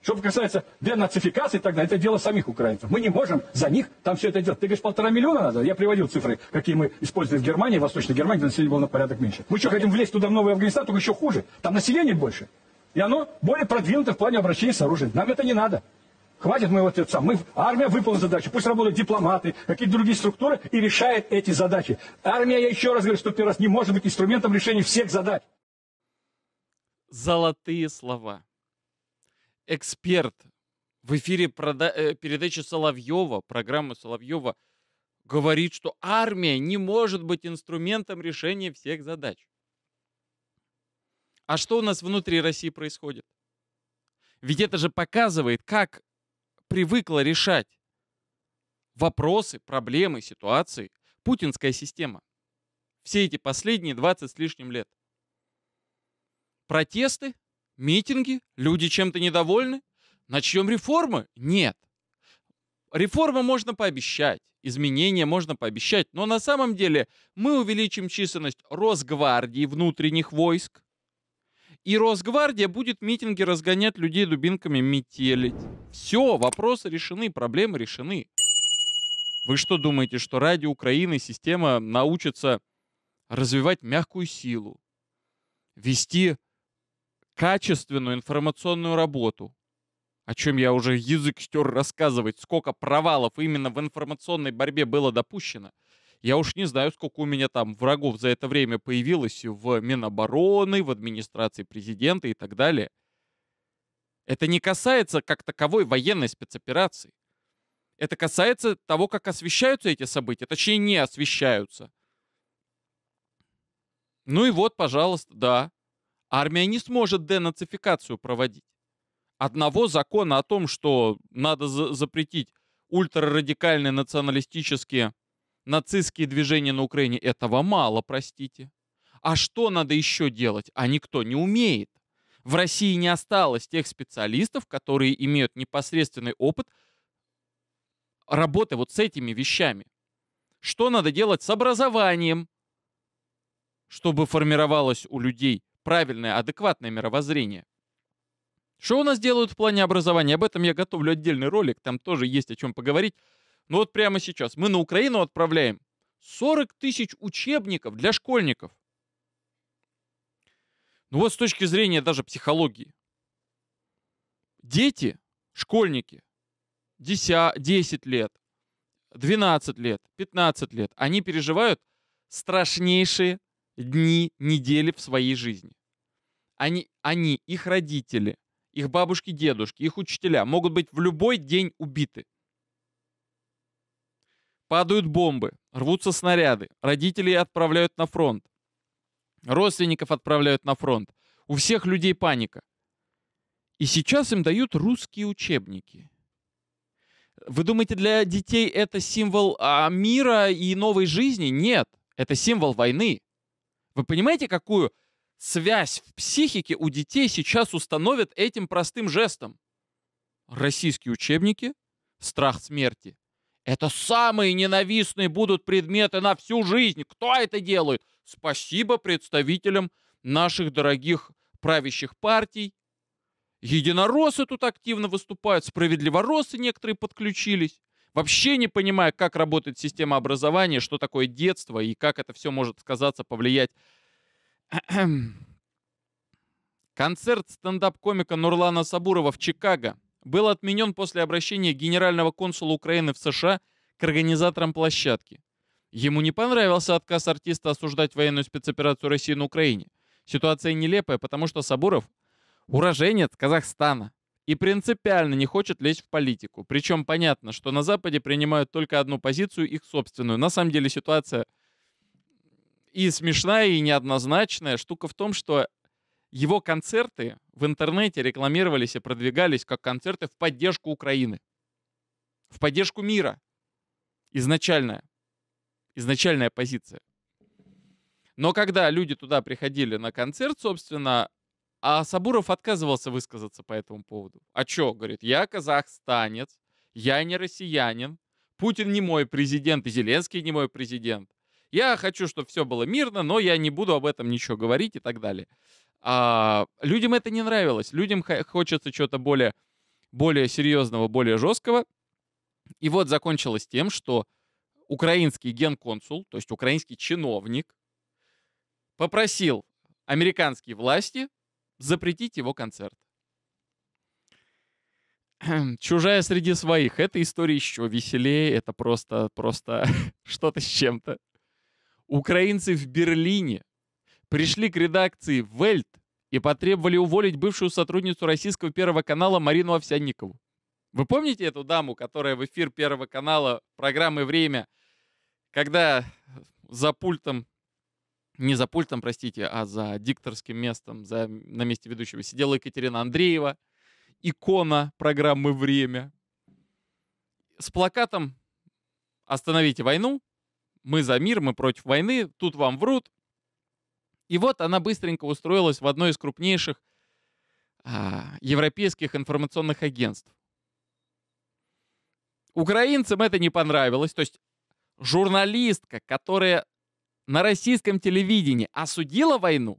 Что касается денацификации, тогда это дело самих украинцев. Мы не можем за них там все это делать. Ты говоришь, полтора миллиона надо? Я приводил цифры, какие мы используем в Германии, в Восточной Германии, где население было на порядок меньше. Мы что, хотим влезть туда в Новый Афганистан, только еще хуже? Там население больше. И оно более продвинуто в плане обращения с оружием. Нам это не надо. Хватит мы вот это сам. Мы, армия выполнила задачу. Пусть работают дипломаты, какие-то другие структуры и решает эти задачи. Армия, я еще раз говорю, что первый раз, не может быть инструментом решения всех задач. Золотые слова эксперт в эфире прода- э, передачи Соловьева, программы Соловьева, говорит, что армия не может быть инструментом решения всех задач. А что у нас внутри России происходит? Ведь это же показывает, как привыкла решать вопросы, проблемы, ситуации путинская система. Все эти последние 20 с лишним лет. Протесты Митинги? Люди чем-то недовольны? Начнем реформы? Нет. Реформы можно пообещать, изменения можно пообещать, но на самом деле мы увеличим численность Росгвардии внутренних войск, и Росгвардия будет митинги разгонять, людей дубинками метелить. Все, вопросы решены, проблемы решены. Вы что думаете, что ради Украины система научится развивать мягкую силу, вести качественную информационную работу, о чем я уже язык стер рассказывать, сколько провалов именно в информационной борьбе было допущено. Я уж не знаю, сколько у меня там врагов за это время появилось в Минобороны, в администрации президента и так далее. Это не касается как таковой военной спецоперации. Это касается того, как освещаются эти события, точнее не освещаются. Ну и вот, пожалуйста, да, армия не сможет денацификацию проводить. Одного закона о том, что надо за запретить ультрарадикальные националистические нацистские движения на Украине, этого мало, простите. А что надо еще делать? А никто не умеет. В России не осталось тех специалистов, которые имеют непосредственный опыт работы вот с этими вещами. Что надо делать с образованием, чтобы формировалось у людей правильное, адекватное мировоззрение. Что у нас делают в плане образования? Об этом я готовлю отдельный ролик, там тоже есть о чем поговорить. Но вот прямо сейчас мы на Украину отправляем 40 тысяч учебников для школьников. Ну вот с точки зрения даже психологии. Дети, школьники, 10, 10 лет, 12 лет, 15 лет, они переживают страшнейшие дни, недели в своей жизни. Они, они, их родители, их бабушки, дедушки, их учителя могут быть в любой день убиты. Падают бомбы, рвутся снаряды, родителей отправляют на фронт, родственников отправляют на фронт. У всех людей паника. И сейчас им дают русские учебники. Вы думаете, для детей это символ а, мира и новой жизни? Нет, это символ войны. Вы понимаете, какую связь в психике у детей сейчас установят этим простым жестом. Российские учебники «Страх смерти». Это самые ненавистные будут предметы на всю жизнь. Кто это делает? Спасибо представителям наших дорогих правящих партий. Единороссы тут активно выступают, справедливороссы некоторые подключились. Вообще не понимая, как работает система образования, что такое детство и как это все может сказаться, повлиять Концерт стендап-комика Нурлана Сабурова в Чикаго был отменен после обращения генерального консула Украины в США к организаторам площадки. Ему не понравился отказ артиста осуждать военную спецоперацию России на Украине. Ситуация нелепая, потому что Сабуров – уроженец Казахстана и принципиально не хочет лезть в политику. Причем понятно, что на Западе принимают только одну позицию, их собственную. На самом деле ситуация – и смешная и неоднозначная штука в том, что его концерты в интернете рекламировались и продвигались как концерты в поддержку Украины, в поддержку мира. Изначальная, изначальная позиция. Но когда люди туда приходили на концерт, собственно, а Сабуров отказывался высказаться по этому поводу. А чё? Говорит, я казахстанец, я не россиянин, Путин не мой президент и Зеленский не мой президент я хочу, чтобы все было мирно, но я не буду об этом ничего говорить и так далее. А, людям это не нравилось. Людям хочется чего-то более, более серьезного, более жесткого. И вот закончилось тем, что украинский генконсул, то есть украинский чиновник, попросил американские власти запретить его концерт. Хм, Чужая среди своих. Эта история еще веселее. Это просто, просто что-то с чем-то. Украинцы в Берлине пришли к редакции «Вельт» и потребовали уволить бывшую сотрудницу российского Первого канала Марину Овсянникову. Вы помните эту даму, которая в эфир Первого канала программы «Время», когда за пультом, не за пультом, простите, а за дикторским местом, за, на месте ведущего сидела Екатерина Андреева, икона программы «Время», с плакатом «Остановите войну, мы за мир, мы против войны, тут вам врут. И вот она быстренько устроилась в одно из крупнейших а, европейских информационных агентств. Украинцам это не понравилось. То есть журналистка, которая на российском телевидении осудила войну,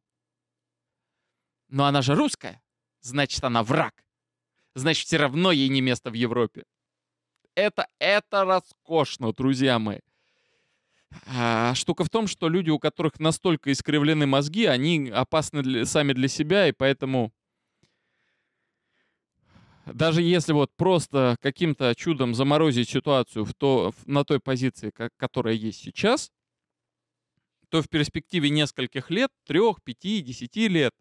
но она же русская, значит, она враг. Значит, все равно ей не место в Европе. Это, это роскошно, друзья мои. А, а штука в том, что люди, у которых настолько искривлены мозги, они опасны для, сами для себя, и поэтому даже если вот просто каким-то чудом заморозить ситуацию в то, в, на той позиции, как, которая есть сейчас, то в перспективе нескольких лет, трех, пяти, десяти лет,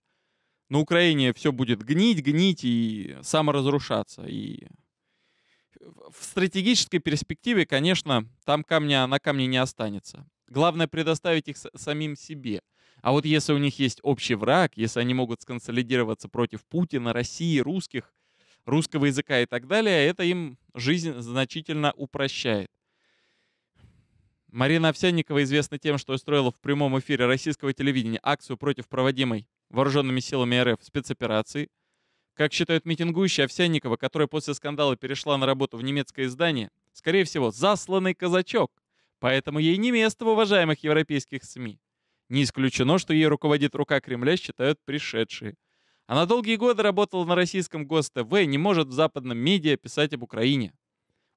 на Украине все будет гнить, гнить и саморазрушаться. И в стратегической перспективе, конечно, там камня на камне не останется. Главное предоставить их самим себе. А вот если у них есть общий враг, если они могут сконсолидироваться против Путина, России, русских, русского языка и так далее, это им жизнь значительно упрощает. Марина Овсянникова известна тем, что устроила в прямом эфире российского телевидения акцию против проводимой вооруженными силами РФ спецоперации – как считают митингующие, Овсянникова, которая после скандала перешла на работу в немецкое издание, скорее всего, засланный казачок. Поэтому ей не место в уважаемых европейских СМИ. Не исключено, что ей руководит рука Кремля, считают пришедшие. Она долгие годы работала на российском ГОСТВ и не может в западном медиа писать об Украине.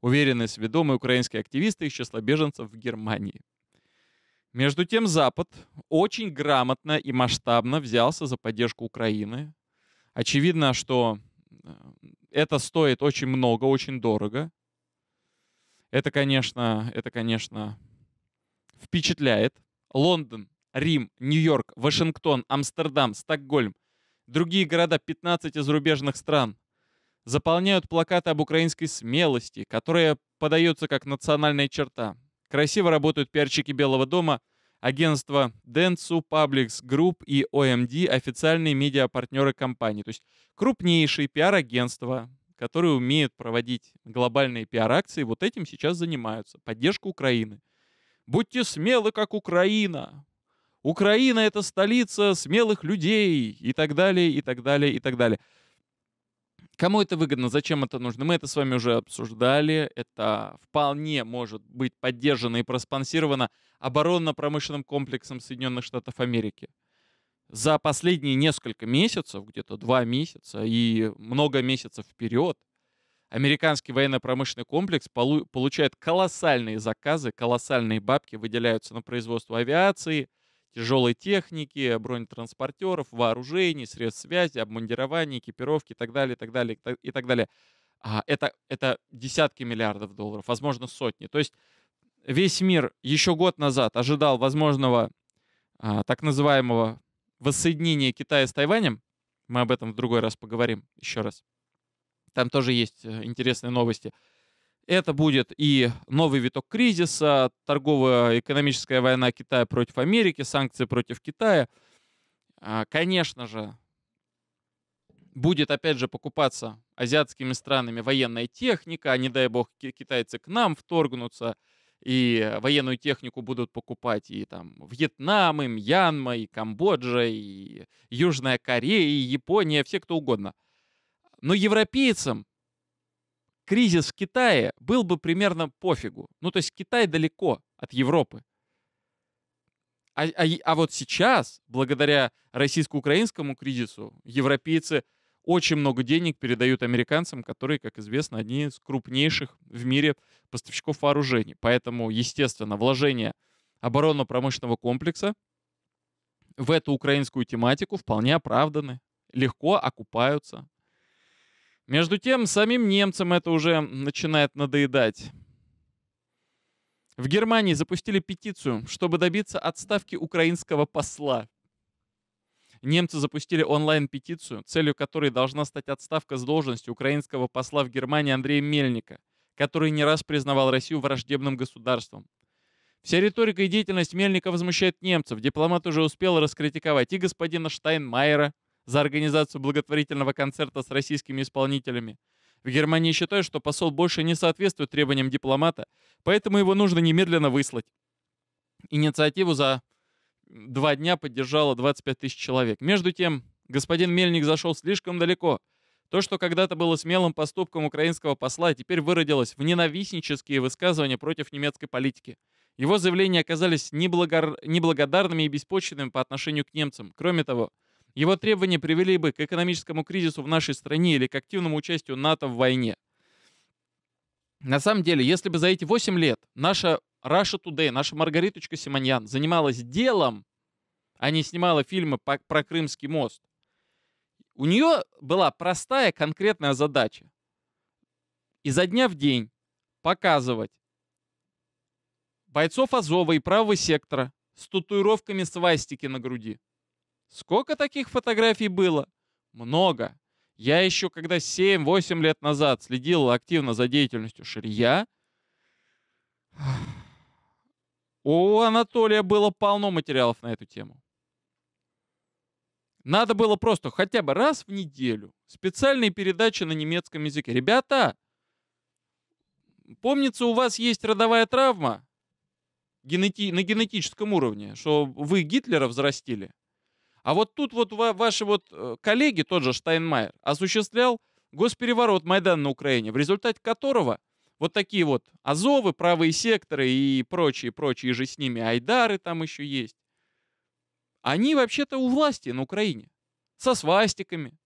Уверены сведомые украинские активисты из числа беженцев в Германии. Между тем Запад очень грамотно и масштабно взялся за поддержку Украины, Очевидно, что э, это стоит очень много, очень дорого. Это, конечно, это, конечно, впечатляет. Лондон, Рим, Нью-Йорк, Вашингтон, Амстердам, Стокгольм, другие города 15 из зарубежных стран заполняют плакаты об украинской смелости, которая подается как национальная черта. Красиво работают пиарщики Белого дома, агентства Dentsu, Publix Group и OMD — официальные медиапартнеры компании. То есть крупнейшие пиар-агентства, которые умеют проводить глобальные пиар-акции, вот этим сейчас занимаются. Поддержка Украины. Будьте смелы, как Украина. Украина — это столица смелых людей и так далее, и так далее, и так далее. Кому это выгодно, зачем это нужно, мы это с вами уже обсуждали. Это вполне может быть поддержано и проспонсировано оборонно-промышленным комплексом Соединенных Штатов Америки. За последние несколько месяцев, где-то два месяца и много месяцев вперед, американский военно-промышленный комплекс получает колоссальные заказы, колоссальные бабки выделяются на производство авиации – тяжелой техники, бронетранспортеров, вооружений, средств связи, обмундирования, экипировки и так далее, и так далее, и так далее. А это, это десятки миллиардов долларов, возможно, сотни. То есть весь мир еще год назад ожидал возможного а, так называемого воссоединения Китая с Тайванем. Мы об этом в другой раз поговорим еще раз. Там тоже есть э, интересные новости. Это будет и новый виток кризиса, торговая, экономическая война Китая против Америки, санкции против Китая. А, конечно же, будет опять же покупаться азиатскими странами военная техника, не дай бог китайцы к нам вторгнутся, и военную технику будут покупать и там Вьетнам, и Мьянма, и Камбоджа, и Южная Корея, и Япония, все кто угодно. Но европейцам кризис в Китае был бы примерно пофигу. Ну, то есть Китай далеко от Европы. А, а, а вот сейчас, благодаря российско-украинскому кризису, европейцы очень много денег передают американцам, которые, как известно, одни из крупнейших в мире поставщиков вооружений. Поэтому, естественно, вложение оборонно-промышленного комплекса в эту украинскую тематику вполне оправданы, легко окупаются. Между тем, самим немцам это уже начинает надоедать. В Германии запустили петицию, чтобы добиться отставки украинского посла. Немцы запустили онлайн-петицию, целью которой должна стать отставка с должности украинского посла в Германии Андрея Мельника, который не раз признавал Россию враждебным государством. Вся риторика и деятельность Мельника возмущает немцев. Дипломат уже успел раскритиковать и господина Штайнмайера, за организацию благотворительного концерта с российскими исполнителями. В Германии считают, что посол больше не соответствует требованиям дипломата, поэтому его нужно немедленно выслать. Инициативу за два дня поддержало 25 тысяч человек. Между тем, господин Мельник зашел слишком далеко. То, что когда-то было смелым поступком украинского посла, а теперь выродилось в ненавистнические высказывания против немецкой политики. Его заявления оказались неблагор... неблагодарными и беспочвенными по отношению к немцам. Кроме того, его требования привели бы к экономическому кризису в нашей стране или к активному участию НАТО в войне. На самом деле, если бы за эти 8 лет наша Russia Today, наша Маргариточка Симоньян занималась делом, а не снимала фильмы по, про Крымский мост, у нее была простая конкретная задача. Изо дня в день показывать бойцов Азова и правого сектора с татуировками свастики на груди – Сколько таких фотографий было? Много. Я еще когда 7-8 лет назад следил активно за деятельностью Ширья, у Анатолия было полно материалов на эту тему. Надо было просто хотя бы раз в неделю специальные передачи на немецком языке. Ребята, помнится, у вас есть родовая травма генети на генетическом уровне, что вы Гитлера взрастили. А вот тут вот ваши вот э, коллеги, тот же Штайнмайер, осуществлял госпереворот Майдан на Украине, в результате которого вот такие вот Азовы, правые секторы и прочие, прочие же с ними Айдары там еще есть, они вообще-то у власти на Украине. Со свастиками.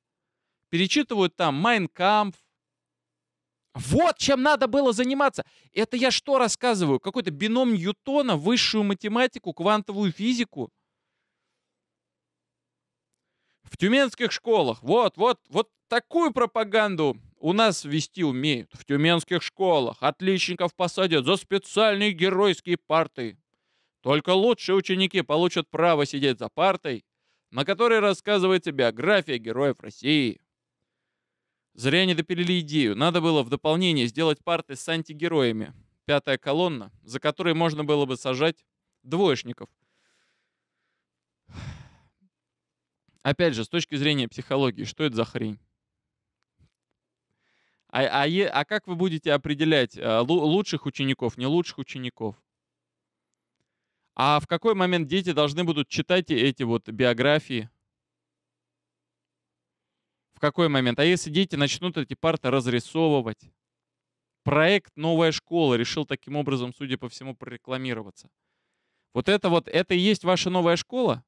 Перечитывают там Майнкамп. Вот чем надо было заниматься. Это я что рассказываю? Какой-то бином Ньютона, высшую математику, квантовую физику – в тюменских школах, вот, вот, вот такую пропаганду у нас вести умеют. В тюменских школах отличников посадят за специальные геройские парты. Только лучшие ученики получат право сидеть за партой, на которой рассказывается биография героев России. Зря не допилили идею. Надо было в дополнение сделать парты с антигероями. Пятая колонна, за которой можно было бы сажать двоечников – Опять же, с точки зрения психологии, что это за хрень? А, а, а как вы будете определять э, лучших учеников, не лучших учеников? А в какой момент дети должны будут читать э, эти вот биографии? В какой момент? А если дети начнут эти парты разрисовывать? Проект «Новая школа» решил таким образом, судя по всему, прорекламироваться. Вот это вот, это и есть ваша новая школа?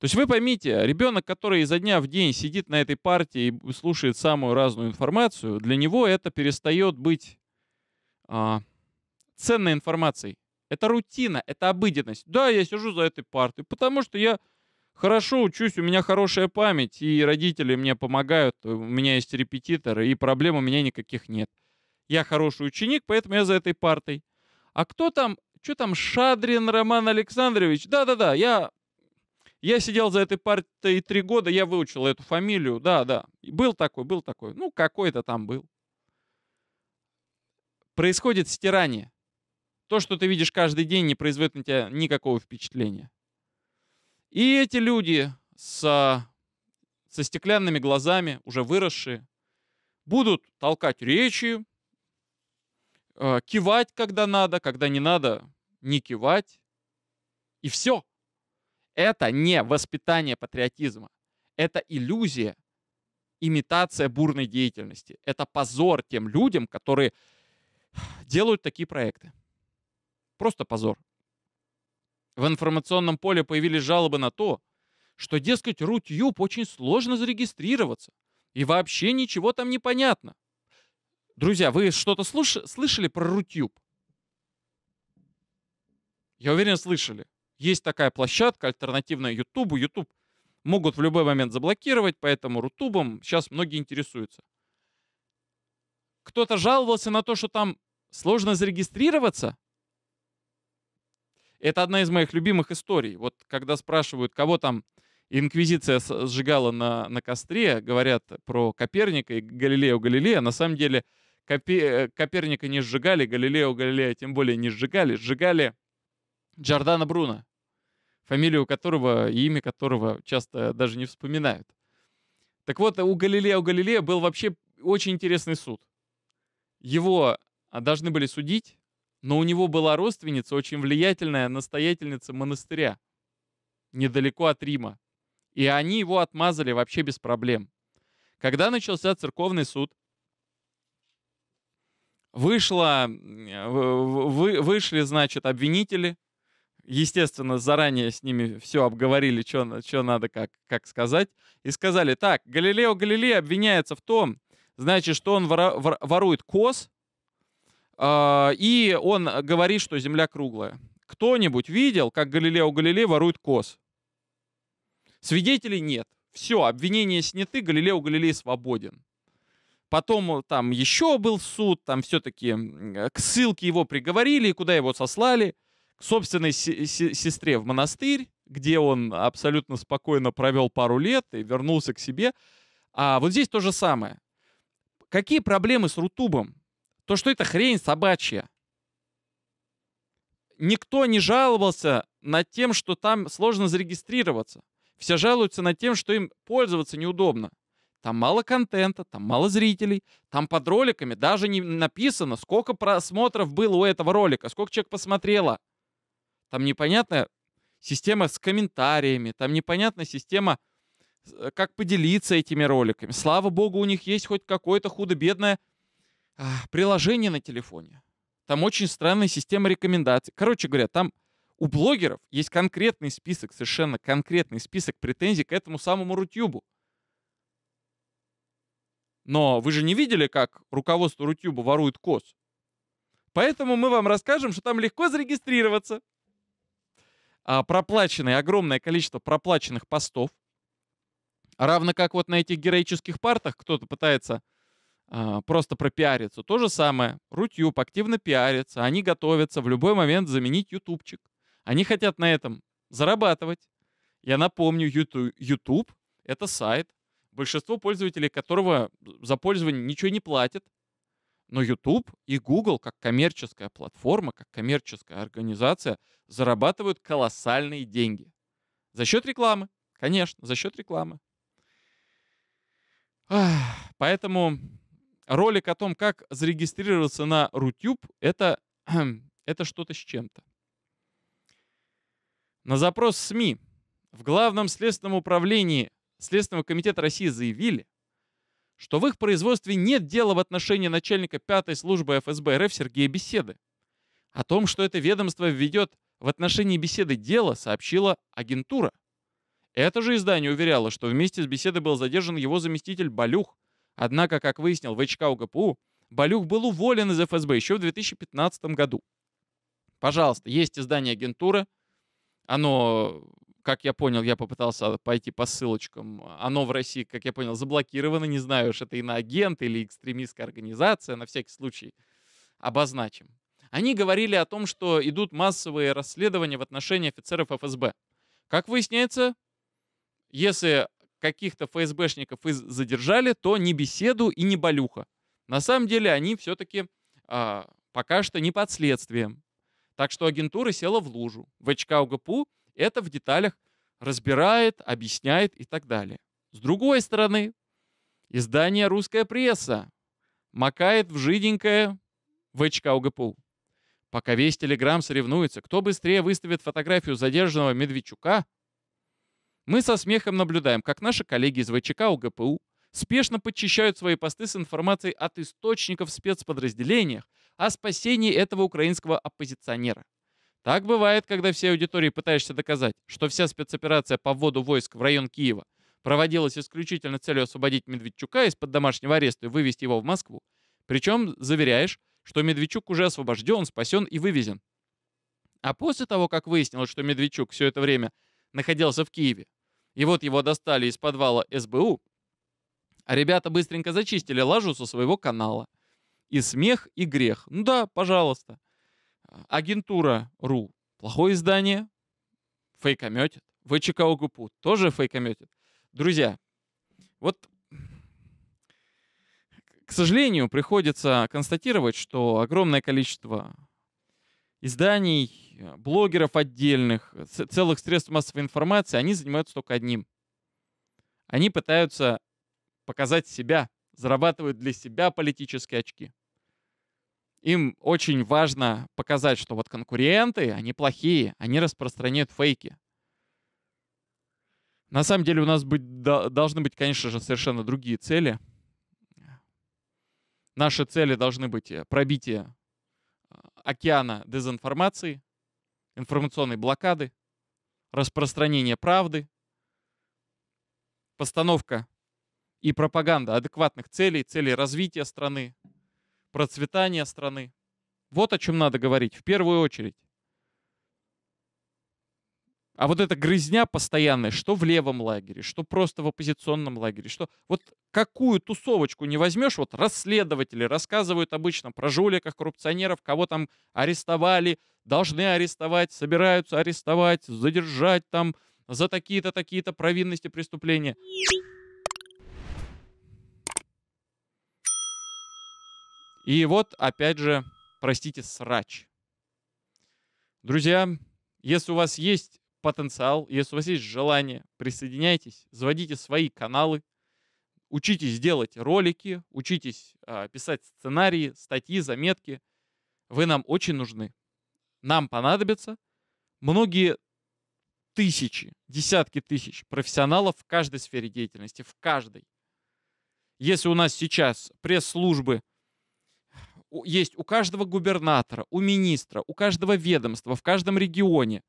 То есть вы поймите, ребенок, который изо дня в день сидит на этой партии и слушает самую разную информацию, для него это перестает быть а, ценной информацией. Это рутина, это обыденность. Да, я сижу за этой партой, потому что я хорошо учусь, у меня хорошая память, и родители мне помогают, у меня есть репетиторы, и проблем у меня никаких нет. Я хороший ученик, поэтому я за этой партой. А кто там, что там, Шадрин Роман Александрович? Да-да-да, я я сидел за этой партой три года, я выучил эту фамилию, да, да. Был такой, был такой. Ну, какой-то там был. Происходит стирание. То, что ты видишь каждый день, не производит на тебя никакого впечатления. И эти люди с, со стеклянными глазами, уже выросшие, будут толкать речи, э, кивать, когда надо, когда не надо, не кивать. И все. Это не воспитание патриотизма. Это иллюзия, имитация бурной деятельности. Это позор тем людям, которые делают такие проекты. Просто позор. В информационном поле появились жалобы на то, что, дескать, Рутюб очень сложно зарегистрироваться, и вообще ничего там не понятно. Друзья, вы что-то слыш- слышали про Рутюб? Я уверен, слышали. Есть такая площадка, альтернативная Ютубу. Ютуб могут в любой момент заблокировать, поэтому Рутубом сейчас многие интересуются. Кто-то жаловался на то, что там сложно зарегистрироваться. Это одна из моих любимых историй. Вот когда спрашивают, кого там Инквизиция сжигала на, на костре, говорят про Коперника и Галилео Галилея. На самом деле Копе, Коперника не сжигали, Галилео Галилея тем более не сжигали. Сжигали Джордана Бруно фамилию которого и имя которого часто даже не вспоминают. Так вот, у Галилея, у Галилея был вообще очень интересный суд. Его а, должны были судить, но у него была родственница, очень влиятельная настоятельница монастыря, недалеко от Рима. И они его отмазали вообще без проблем. Когда начался церковный суд, вышло, э, вы, вышли, значит, обвинители, естественно, заранее с ними все обговорили, что надо как, как сказать, и сказали, так, Галилео Галилей обвиняется в том, значит, что он воро, вор, ворует коз, э, и он говорит, что Земля круглая. Кто-нибудь видел, как Галилео Галилей ворует коз? Свидетелей нет. Все, обвинение сняты, Галилео Галилей свободен. Потом э, там еще был суд, там все-таки к ссылке его приговорили, и куда его сослали – собственной сестре в монастырь, где он абсолютно спокойно провел пару лет и вернулся к себе. А вот здесь то же самое. Какие проблемы с Рутубом? То, что это хрень собачья. Никто не жаловался над тем, что там сложно зарегистрироваться. Все жалуются над тем, что им пользоваться неудобно. Там мало контента, там мало зрителей, там под роликами даже не написано, сколько просмотров было у этого ролика, сколько человек посмотрело. Там непонятная система с комментариями, там непонятная система, э, как поделиться этими роликами. Слава богу, у них есть хоть какое-то худо-бедное приложение на телефоне. Там очень странная система рекомендаций. Короче говоря, там у блогеров есть конкретный список, совершенно конкретный список претензий к этому самому Рутюбу. Но вы же не видели, как руководство Рутюба ворует коз. Поэтому мы вам расскажем, что там легко зарегистрироваться. А, проплаченное, огромное количество проплаченных постов. Равно как вот на этих героических партах кто-то пытается а, просто пропиариться. То же самое. Рутюб активно пиарится. Они готовятся в любой момент заменить ютубчик. Они хотят на этом зарабатывать. Я напомню, YouTube, YouTube — это сайт, большинство пользователей которого за пользование ничего не платит. Но YouTube и Google как коммерческая платформа, как коммерческая организация зарабатывают колоссальные деньги. За счет рекламы, конечно, за счет рекламы. Поэтому ролик о том, как зарегистрироваться на Рутюб, это, хм, это что-то с чем-то. На запрос СМИ в Главном следственном управлении Следственного комитета России заявили, что в их производстве нет дела в отношении начальника пятой службы ФСБ РФ Сергея Беседы. О том, что это ведомство введет в отношении беседы дело, сообщила агентура. Это же издание уверяло, что вместе с беседой был задержан его заместитель Балюх. Однако, как выяснил ВЧК УГПУ, Балюх был уволен из ФСБ еще в 2015 году. Пожалуйста, есть издание агентура. Оно как я понял, я попытался пойти по ссылочкам. А, оно в России, как я понял, заблокировано. Не знаю, уж это иноагент или экстремистская организация. На всякий случай обозначим. Они говорили о том, что идут массовые расследования в отношении офицеров ФСБ. Как выясняется, если каких-то ФСБшников задержали, то не беседу и не балюха. На самом деле они все-таки э, а, пока что не под следствием. Так что агентура села в лужу. в ЧК, УГПУ это в деталях разбирает, объясняет и так далее. С другой стороны, издание «Русская пресса» макает в жиденькое ВЧК УГПУ. Пока весь Телеграм соревнуется, кто быстрее выставит фотографию задержанного Медведчука, мы со смехом наблюдаем, как наши коллеги из ВЧК УГПУ спешно подчищают свои посты с информацией от источников в спецподразделениях о спасении этого украинского оппозиционера. Так бывает, когда всей аудитории пытаешься доказать, что вся спецоперация по вводу войск в район Киева проводилась исключительно целью освободить Медведчука из-под домашнего ареста и вывести его в Москву. Причем заверяешь, что Медведчук уже освобожден, спасен и вывезен. А после того, как выяснилось, что Медведчук все это время находился в Киеве, и вот его достали из подвала СБУ, а ребята быстренько зачистили лажу со своего канала. И смех, и грех. Ну да, пожалуйста. Агентура.ру – плохое издание, фейкометит. ВЧК ОГУПУ тоже фейкометит. Друзья, вот, к сожалению, приходится констатировать, что огромное количество изданий, блогеров отдельных, целых средств массовой информации, они занимаются только одним. Они пытаются показать себя, зарабатывают для себя политические очки им очень важно показать, что вот конкуренты, они плохие, они распространяют фейки. На самом деле у нас быть, должны быть, конечно же, совершенно другие цели. Наши цели должны быть э, пробитие э, океана дезинформации, информационной блокады, распространение правды, постановка и пропаганда адекватных целей, целей развития страны, процветания страны. Вот о чем надо говорить в первую очередь. А вот эта грызня постоянная, что в левом лагере, что просто в оппозиционном лагере, что вот какую тусовочку не возьмешь, вот расследователи рассказывают обычно про жуликов, коррупционеров, кого там арестовали, должны арестовать, собираются арестовать, задержать там за такие-то, такие-то провинности, преступления. И вот, опять же, простите, срач. Друзья, если у вас есть потенциал, если у вас есть желание, присоединяйтесь, заводите свои каналы, учитесь делать ролики, учитесь э, писать сценарии, статьи, заметки. Вы нам очень нужны. Нам понадобятся многие тысячи, десятки тысяч профессионалов в каждой сфере деятельности, в каждой. Если у нас сейчас пресс-службы есть у каждого губернатора, у министра, у каждого ведомства, в каждом регионе.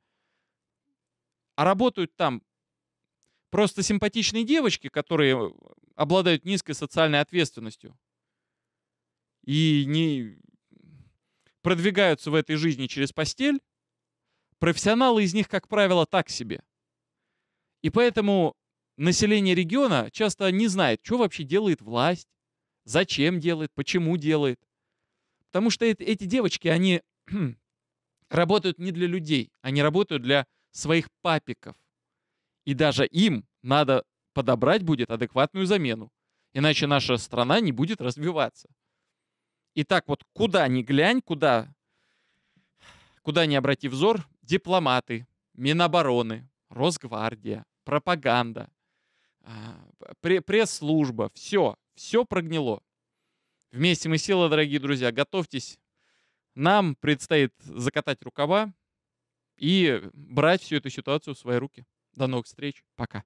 А работают там просто симпатичные девочки, которые э, обладают низкой социальной ответственностью и не продвигаются в этой жизни через постель, профессионалы из них, как правило, так себе. И поэтому население региона часто не знает, что вообще делает власть, зачем делает, почему делает. Потому что это, эти девочки, они работают не для людей, они работают для своих папиков. И даже им надо подобрать будет адекватную замену. Иначе наша страна не будет развиваться. И так вот, куда ни глянь, куда, куда ни обрати взор, дипломаты, Минобороны, Росгвардия, пропаганда, а, пресс-служба, все, все прогнило. Вместе мы сила, дорогие друзья, готовьтесь. Нам предстоит закатать рукава и брать всю эту ситуацию в свои руки. До новых встреч. Пока.